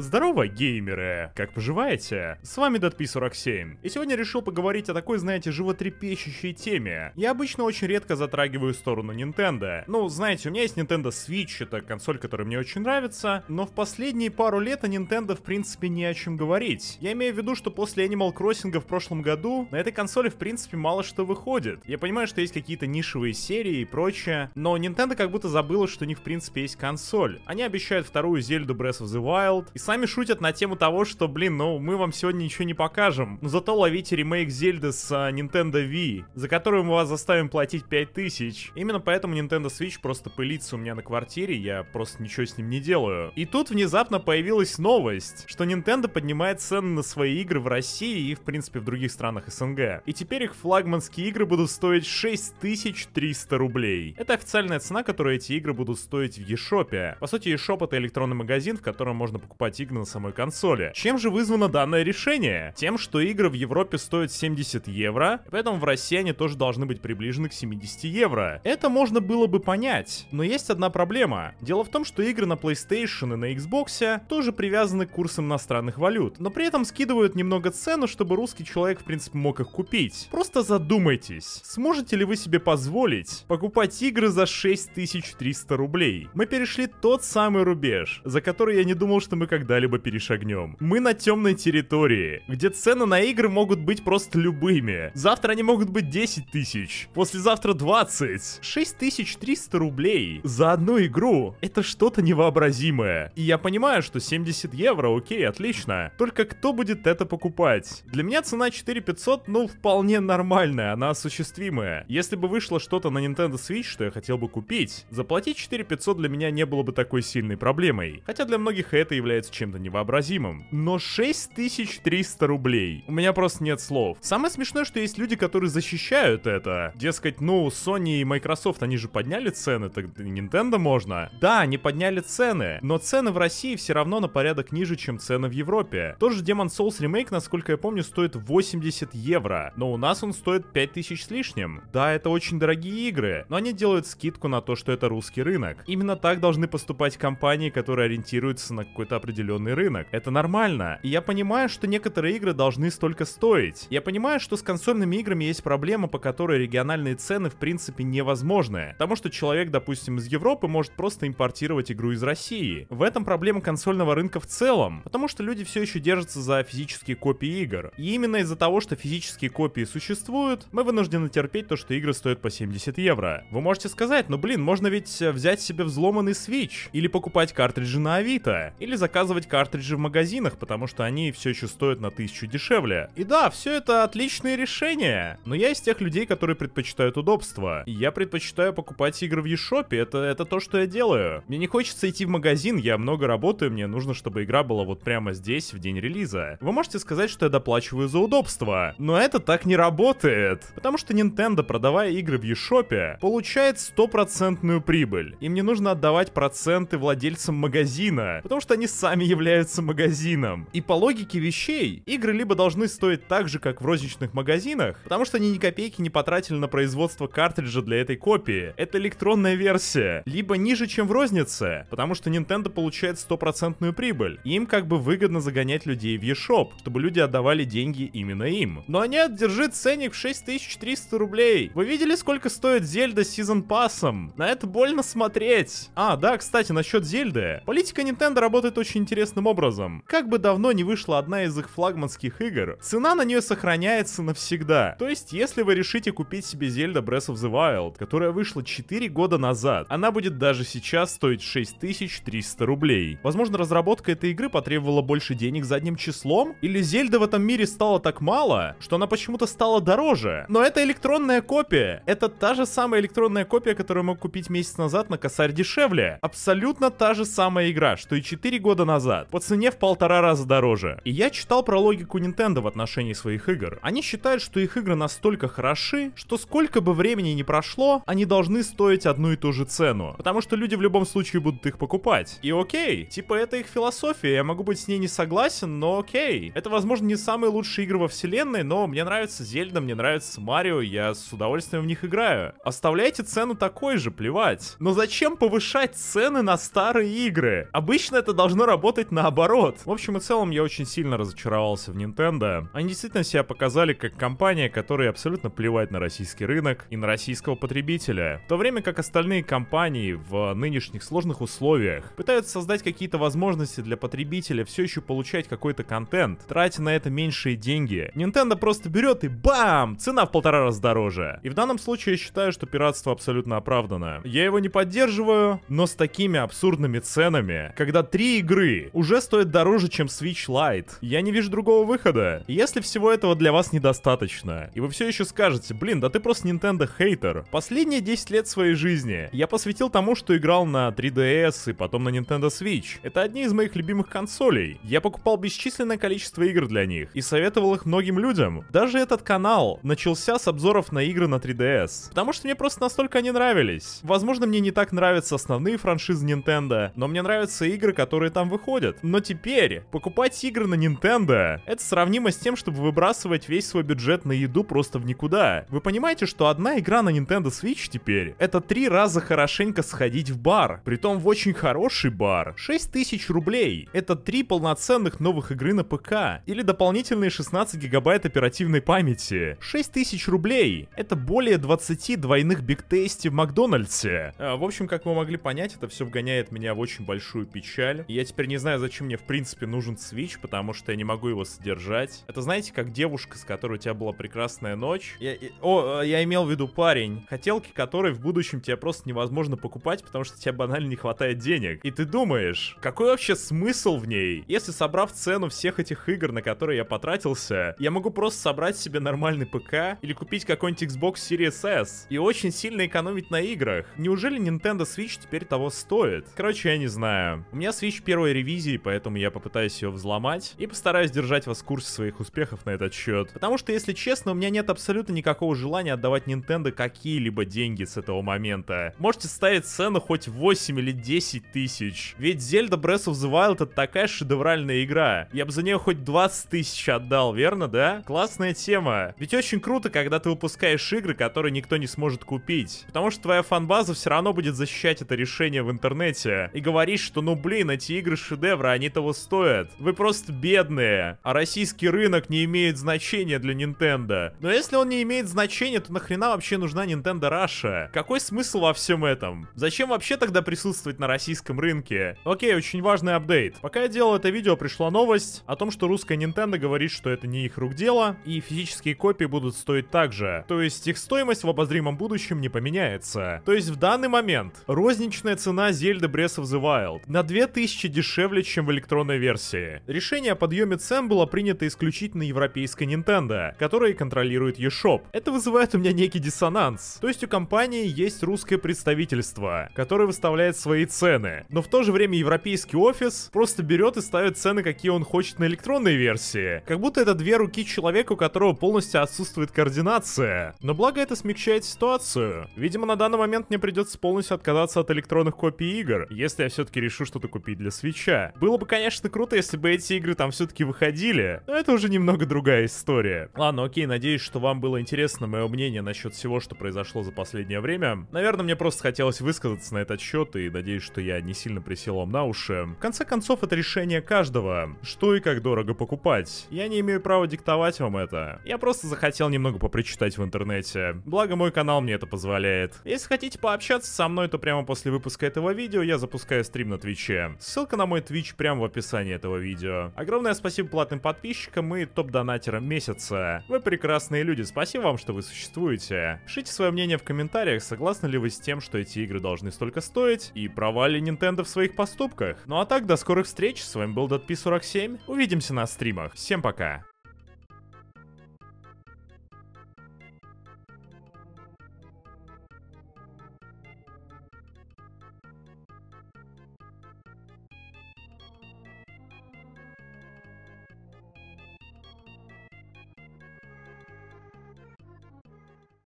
Здорово, геймеры! Как поживаете? С вами Датпи47, и сегодня решил поговорить о такой, знаете, животрепещущей теме. Я обычно очень редко затрагиваю сторону Nintendo. Ну, знаете, у меня есть Nintendo Switch, это консоль, которая мне очень нравится, но в последние пару лет о Nintendo в принципе не о чем говорить. Я имею в виду, что после Animal Crossing в прошлом году на этой консоли в принципе мало что выходит. Я понимаю, что есть какие-то нишевые серии и прочее, но Nintendo как будто забыла, что у них в принципе есть консоль. Они обещают вторую Зельду Breath of the Wild, и сами шутят на тему того, что, блин, ну мы вам сегодня ничего не покажем, но зато ловите ремейк Зельды с а, Nintendo Wii, за которую мы вас заставим платить 5000. Именно поэтому Nintendo Switch просто пылится у меня на квартире, я просто ничего с ним не делаю. И тут внезапно появилась новость, что Nintendo поднимает цены на свои игры в России и, в принципе, в других странах СНГ. И теперь их флагманские игры будут стоить 6300 рублей. Это официальная цена, которую эти игры будут стоить в eShop. По сути, eShop это электронный магазин, в котором можно покупать нативно на самой консоли. Чем же вызвано данное решение? Тем, что игры в Европе стоят 70 евро, и поэтому в России они тоже должны быть приближены к 70 евро. Это можно было бы понять, но есть одна проблема. Дело в том, что игры на PlayStation и на Xbox тоже привязаны к курсам иностранных валют, но при этом скидывают немного цену, чтобы русский человек в принципе мог их купить. Просто задумайтесь, сможете ли вы себе позволить покупать игры за 6300 рублей? Мы перешли тот самый рубеж, за который я не думал, что мы как когда-либо перешагнем. Мы на темной территории, где цены на игры могут быть просто любыми. Завтра они могут быть 10 тысяч, послезавтра 20, 6300 рублей за одну игру. Это что-то невообразимое. И я понимаю, что 70 евро, окей, отлично. Только кто будет это покупать? Для меня цена 4500, ну, вполне нормальная, она осуществимая. Если бы вышло что-то на Nintendo Switch, что я хотел бы купить, заплатить 4500 для меня не было бы такой сильной проблемой. Хотя для многих это является является чем-то невообразимым. Но 6300 рублей. У меня просто нет слов. Самое смешное, что есть люди, которые защищают это. Дескать, ну, Sony и Microsoft, они же подняли цены, так Nintendo можно. Да, они подняли цены, но цены в России все равно на порядок ниже, чем цены в Европе. Тоже Demon's Souls ремейк, насколько я помню, стоит 80 евро, но у нас он стоит 5000 с лишним. Да, это очень дорогие игры, но они делают скидку на то, что это русский рынок. Именно так должны поступать компании, которые ориентируются на какой-то определенный определенный рынок. Это нормально. И я понимаю, что некоторые игры должны столько стоить. Я понимаю, что с консольными играми есть проблема, по которой региональные цены в принципе невозможны. Потому что человек, допустим, из Европы может просто импортировать игру из России. В этом проблема консольного рынка в целом. Потому что люди все еще держатся за физические копии игр. И именно из-за того, что физические копии существуют, мы вынуждены терпеть то, что игры стоят по 70 евро. Вы можете сказать, ну блин, можно ведь э, взять себе взломанный Switch, или покупать картриджи на Авито, или заказывать заказывать картриджи в магазинах, потому что они все еще стоят на тысячу дешевле. И да, все это отличные решения, но я из тех людей, которые предпочитают удобство. я предпочитаю покупать игры в eShop, это, это то, что я делаю. Мне не хочется идти в магазин, я много работаю, мне нужно, чтобы игра была вот прямо здесь, в день релиза. Вы можете сказать, что я доплачиваю за удобство, но это так не работает. Потому что Nintendo, продавая игры в eShop, получает стопроцентную прибыль. Им не нужно отдавать проценты владельцам магазина, потому что они сами сами являются магазином. И по логике вещей, игры либо должны стоить так же, как в розничных магазинах, потому что они ни копейки не потратили на производство картриджа для этой копии. Это электронная версия. Либо ниже, чем в рознице, потому что Nintendo получает стопроцентную прибыль. Им как бы выгодно загонять людей в eShop, чтобы люди отдавали деньги именно им. Но нет, держи ценник в 6300 рублей. Вы видели, сколько стоит Зельда с сезон пассом? На это больно смотреть. А, да, кстати, насчет Зельды. Политика Nintendo работает очень интересным образом. Как бы давно не вышла одна из их флагманских игр, цена на нее сохраняется навсегда. То есть, если вы решите купить себе Zelda Breath of the Wild, которая вышла 4 года назад, она будет даже сейчас стоить 6300 рублей. Возможно, разработка этой игры потребовала больше денег задним числом? Или Зельда в этом мире стало так мало, что она почему-то стала дороже? Но это электронная копия. Это та же самая электронная копия, которую мог купить месяц назад на косарь дешевле. Абсолютно та же самая игра, что и 4 года назад назад, по цене в полтора раза дороже. И я читал про логику Nintendo в отношении своих игр. Они считают, что их игры настолько хороши, что сколько бы времени ни прошло, они должны стоить одну и ту же цену. Потому что люди в любом случае будут их покупать. И окей, типа это их философия, я могу быть с ней не согласен, но окей. Это, возможно, не самые лучшие игры во вселенной, но мне нравится Зельда, мне нравится Марио, я с удовольствием в них играю. Оставляйте цену такой же, плевать. Но зачем повышать цены на старые игры? Обычно это должно работать работать наоборот. В общем и целом, я очень сильно разочаровался в Nintendo. Они действительно себя показали как компания, которая абсолютно плевать на российский рынок и на российского потребителя. В то время как остальные компании в нынешних сложных условиях пытаются создать какие-то возможности для потребителя все еще получать какой-то контент, тратя на это меньшие деньги. Nintendo просто берет и бам! Цена в полтора раза дороже. И в данном случае я считаю, что пиратство абсолютно оправдано. Я его не поддерживаю, но с такими абсурдными ценами, когда три игры увы, уже стоит дороже, чем Switch Lite. Я не вижу другого выхода. если всего этого для вас недостаточно, и вы все еще скажете, блин, да ты просто Nintendo хейтер. Последние 10 лет своей жизни я посвятил тому, что играл на 3DS и потом на Nintendo Switch. Это одни из моих любимых консолей. Я покупал бесчисленное количество игр для них и советовал их многим людям. Даже этот канал начался с обзоров на игры на 3DS. Потому что мне просто настолько они нравились. Возможно, мне не так нравятся основные франшизы Nintendo, но мне нравятся игры, которые там выходят выходят. Но теперь покупать игры на Nintendo это сравнимо с тем, чтобы выбрасывать весь свой бюджет на еду просто в никуда. Вы понимаете, что одна игра на Nintendo Switch теперь это три раза хорошенько сходить в бар, притом в очень хороший бар. 6 тысяч рублей. Это три полноценных новых игры на ПК или дополнительные 16 гигабайт оперативной памяти. 6 тысяч рублей. Это более 20 двойных бигтейсти в Макдональдсе. А, в общем, как вы могли понять, это все вгоняет меня в очень большую печаль. Я теперь не знаю, зачем мне в принципе нужен Switch, потому что я не могу его содержать. Это знаете, как девушка, с которой у тебя была прекрасная ночь. Я, и, о, э, я имел в виду парень. Хотелки, которые в будущем тебе просто невозможно покупать, потому что тебе банально не хватает денег. И ты думаешь, какой вообще смысл в ней? Если собрав цену всех этих игр, на которые я потратился, я могу просто собрать себе нормальный ПК или купить какой-нибудь Xbox Series S и очень сильно экономить на играх. Неужели Nintendo Switch теперь того стоит? Короче, я не знаю. У меня Switch первой ревизии, поэтому я попытаюсь ее взломать и постараюсь держать вас в курсе своих успехов на этот счет. Потому что, если честно, у меня нет абсолютно никакого желания отдавать Nintendo какие-либо деньги с этого момента. Можете ставить цену хоть 8 или 10 тысяч. Ведь Zelda Breath of the Wild это такая шедевральная игра. Я бы за нее хоть 20 тысяч отдал, верно, да? Классная тема. Ведь очень круто, когда ты выпускаешь игры, которые никто не сможет купить. Потому что твоя фанбаза все равно будет защищать это решение в интернете и говорить, что ну блин, эти игры шедевры, они того стоят. Вы просто бедные. А российский рынок не имеет значения для Nintendo. Но если он не имеет значения, то нахрена вообще нужна Nintendo Russia? Какой смысл во всем этом? Зачем вообще тогда присутствовать на российском рынке? Окей, очень важный апдейт. Пока я делал это видео, пришла новость о том, что русская Nintendo говорит, что это не их рук дело, и физические копии будут стоить так же. То есть их стоимость в обозримом будущем не поменяется. То есть в данный момент розничная цена Зельды Breath of the Wild на 2000 дешевле дешевле, чем в электронной версии. Решение о подъеме цен было принято исключительно европейской Nintendo, которая контролирует eShop. Это вызывает у меня некий диссонанс. То есть у компании есть русское представительство, которое выставляет свои цены, но в то же время европейский офис просто берет и ставит цены, какие он хочет на электронной версии. Как будто это две руки человека, у которого полностью отсутствует координация. Но благо это смягчает ситуацию. Видимо, на данный момент мне придется полностью отказаться от электронных копий игр, если я все-таки решу что-то купить для Switch свеча. Было бы, конечно, круто, если бы эти игры там все-таки выходили, но это уже немного другая история. Ладно, окей, надеюсь, что вам было интересно мое мнение насчет всего, что произошло за последнее время. Наверное, мне просто хотелось высказаться на этот счет, и надеюсь, что я не сильно присел вам на уши. В конце концов, это решение каждого, что и как дорого покупать. Я не имею права диктовать вам это. Я просто захотел немного попричитать в интернете. Благо, мой канал мне это позволяет. Если хотите пообщаться со мной, то прямо после выпуска этого видео я запускаю стрим на Твиче. Ссылка на мой мой Twitch прямо в описании этого видео. Огромное спасибо платным подписчикам и топ-донатерам месяца. Вы прекрасные люди, спасибо вам, что вы существуете. Пишите свое мнение в комментариях, согласны ли вы с тем, что эти игры должны столько стоить, и права Nintendo в своих поступках. Ну а так, до скорых встреч, с вами был Датпи47, увидимся на стримах, всем пока.